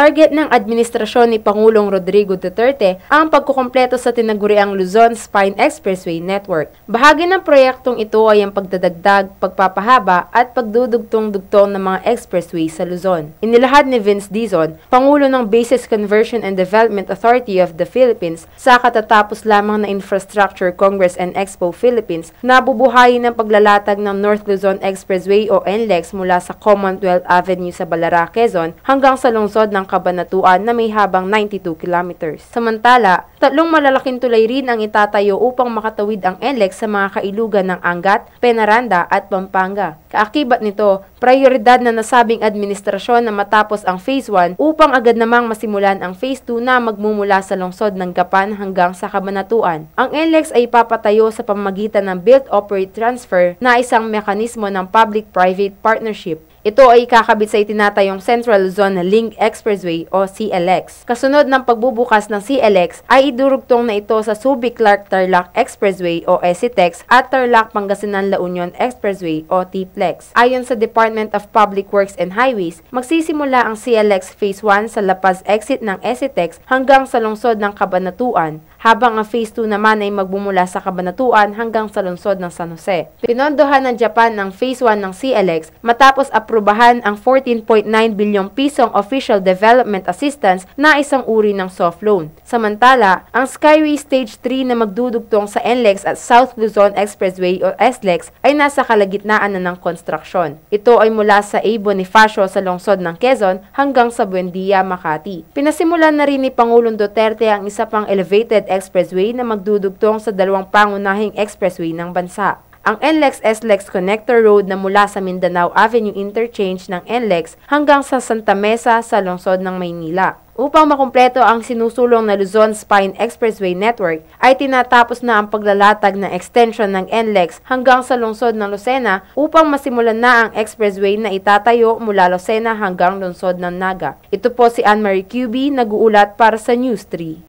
Target ng administrasyon ni Pangulong Rodrigo Duterte ang pagkukumpleto sa tinaguriang Luzon Spine Expressway Network. Bahagi ng proyektong ito ay ang pagdadagdag, pagpapahaba at pagdudugtong-dugtong ng mga expressway sa Luzon. Inilahad ni Vince Dizon, Pangulo ng Basis Conversion and Development Authority of the Philippines sa katatapos lamang na Infrastructure Congress and Expo Philippines na bubuhayin ng paglalatag ng North Luzon Expressway o NLEX mula sa Commonwealth Avenue sa Balara, Quezon hanggang sa lungsod ng Kabanatuan na may habang 92 kilometers. Samantala, tatlong malalaking tulay rin ang itatayo upang makatawid ang ELEC sa mga kailugan ng Angat, Penaranda at Pampanga. Kaakibat nito, prioridad na nasabing administrasyon na matapos ang Phase 1 upang agad namang masimulan ang Phase 2 na magmumula sa lungsod ng Gapan hanggang sa Kabanatuan. Ang ELEX ay papatayo sa pamagitan ng Build Operate Transfer na isang mekanismo ng public-private partnership ito ay kakabit sa itinatayong Central Zone Link Expressway o CLX. Kasunod ng pagbubukas ng CLX ay idurugtong na ito sa subic Clark Tarlac Expressway o SCTEX at Tarlac Pangasinan La Union Expressway o TPLEX. Ayon sa Department of Public Works and Highways, magsisimula ang CLX Phase 1 sa Lapaz exit ng SCTEX hanggang sa lungsod ng Kabanatuan habang ang Phase 2 naman ay magbumula sa Kabanatuan hanggang sa lungsod ng San Jose. Pinondohan ng Japan ng Phase 1 ng CLX matapos naaprubahan ang 14.9 bilyong pisong official development assistance na isang uri ng soft loan. Samantala, ang Skyway Stage 3 na magdudugtong sa NLEX at South Luzon Expressway o SLEX ay nasa kalagitnaan na ng konstruksyon. Ito ay mula sa A. Bonifacio sa lungsod ng Quezon hanggang sa Buendia, Makati. Pinasimulan na rin ni Pangulong Duterte ang isa pang elevated expressway na magdudugtong sa dalawang pangunahing expressway ng bansa. Ang NLEX SLEX Connector Road na mula sa Mindanao Avenue Interchange ng NLEX hanggang sa Santa Mesa sa lungsod ng Maynila. Upang makumpleto ang sinusulong na Luzon Spine Expressway Network, ay tinatapos na ang paglalatag ng extension ng NLEX hanggang sa lungsod ng Lucena upang masimulan na ang expressway na itatayo mula Lucena hanggang lungsod ng Naga. Ito po si Anne-Marie Cuby, nag-uulat para sa News 3.